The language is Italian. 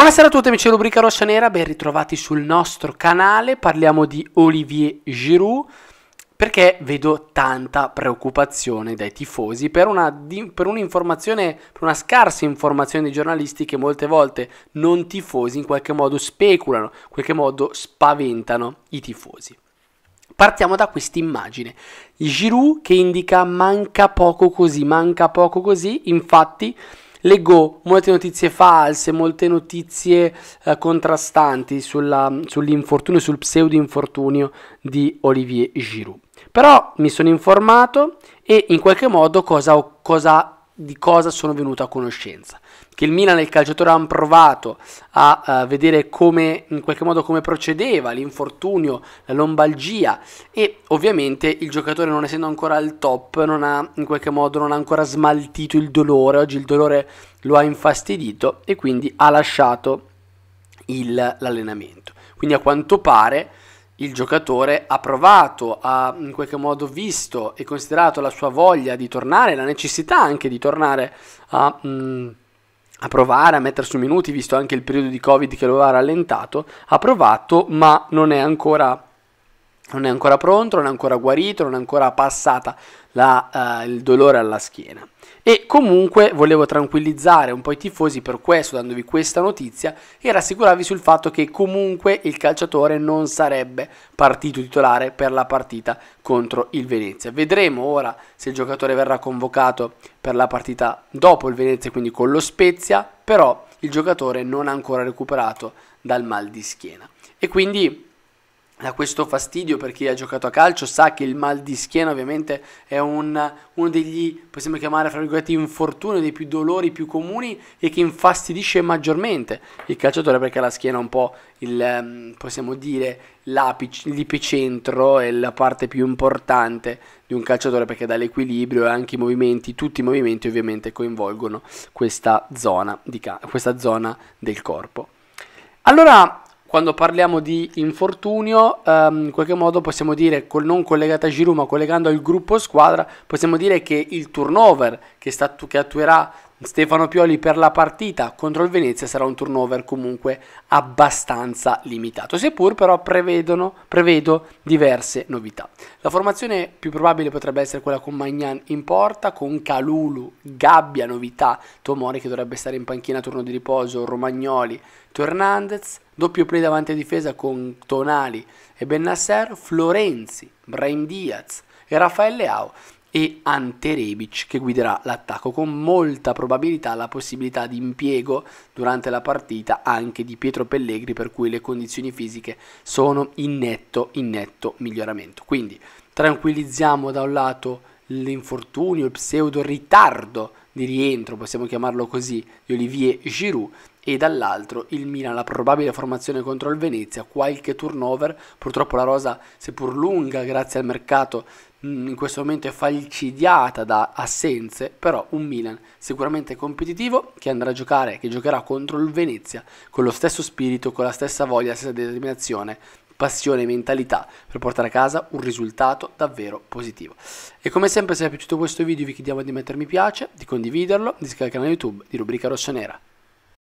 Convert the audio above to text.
Buonasera a tutti amici di Rubrica Rossa Nera, ben ritrovati sul nostro canale, parliamo di Olivier Giroud perché vedo tanta preoccupazione dai tifosi per, una, per un'informazione, per una scarsa informazione dei giornalisti che molte volte non tifosi in qualche modo speculano, in qualche modo spaventano i tifosi. Partiamo da questa immagine. Giroud che indica manca poco così, manca poco così, infatti leggo molte notizie false, molte notizie eh, contrastanti sulla, sull'infortunio, sul pseudo-infortunio di Olivier Giroud. Però mi sono informato e in qualche modo cosa, cosa di cosa sono venuto a conoscenza. Che il Milan e il calciatore hanno provato a uh, vedere come, in qualche modo, come procedeva l'infortunio, la lombalgia e ovviamente il giocatore non essendo ancora al top non ha, in qualche modo, non ha ancora smaltito il dolore, oggi il dolore lo ha infastidito e quindi ha lasciato il, l'allenamento. Quindi a quanto pare il giocatore ha provato, ha in qualche modo visto e considerato la sua voglia di tornare, la necessità anche di tornare a, mh, mm, a provare, a mettere su minuti, visto anche il periodo di Covid che lo ha rallentato, ha provato ma non è ancora non è ancora pronto, non è ancora guarito, non è ancora passata la, uh, il dolore alla schiena. E comunque volevo tranquillizzare un po' i tifosi per questo, dandovi questa notizia e rassicurarvi sul fatto che comunque il calciatore non sarebbe partito titolare per la partita contro il Venezia. Vedremo ora se il giocatore verrà convocato per la partita dopo il Venezia, quindi con lo Spezia, però il giocatore non ha ancora recuperato dal mal di schiena. E quindi da questo fastidio per chi ha giocato a calcio sa che il mal di schiena ovviamente è un, uno degli, possiamo chiamare fra virgolette, infortuni, dei più dolori più comuni e che infastidisce maggiormente il calciatore perché la schiena è un po' il, ehm, possiamo dire, l'epicentro è la parte più importante di un calciatore perché dall'equilibrio e anche i movimenti, tutti i movimenti ovviamente coinvolgono questa zona, ca- questa zona del corpo. Allora, quando parliamo di infortunio, ehm, in qualche modo possiamo dire, col non collegata a Giroud ma collegando al gruppo squadra, possiamo dire che il turnover che, sta, che attuerà Stefano Pioli per la partita contro il Venezia sarà un turnover comunque abbastanza limitato, seppur però prevedono, prevedo diverse novità. La formazione più probabile potrebbe essere quella con Magnan in porta, con Calulu, Gabbia novità, Tomori che dovrebbe stare in panchina a turno di riposo, Romagnoli, Tornandez, doppio play davanti a difesa con Tonali e Bennasser, Florenzi, Brain Diaz e Raffaele Ao e Ante Rebic che guiderà l'attacco con molta probabilità la possibilità di impiego durante la partita anche di Pietro Pellegri per cui le condizioni fisiche sono in netto, in netto miglioramento quindi tranquillizziamo da un lato l'infortunio, il pseudo ritardo di rientro, possiamo chiamarlo così, di Olivier Giroud e dall'altro il Milan, la probabile formazione contro il Venezia, qualche turnover, purtroppo la rosa seppur lunga grazie al mercato Mm, in questo momento è falcidiata da assenze, però un Milan sicuramente competitivo che andrà a giocare, che giocherà contro il Venezia con lo stesso spirito, con la stessa voglia, la stessa determinazione, passione e mentalità per portare a casa un risultato davvero positivo. E come sempre se vi è piaciuto questo video vi chiediamo di mettere mi piace, di condividerlo, di iscrivervi al canale YouTube di Rubrica Rossonera.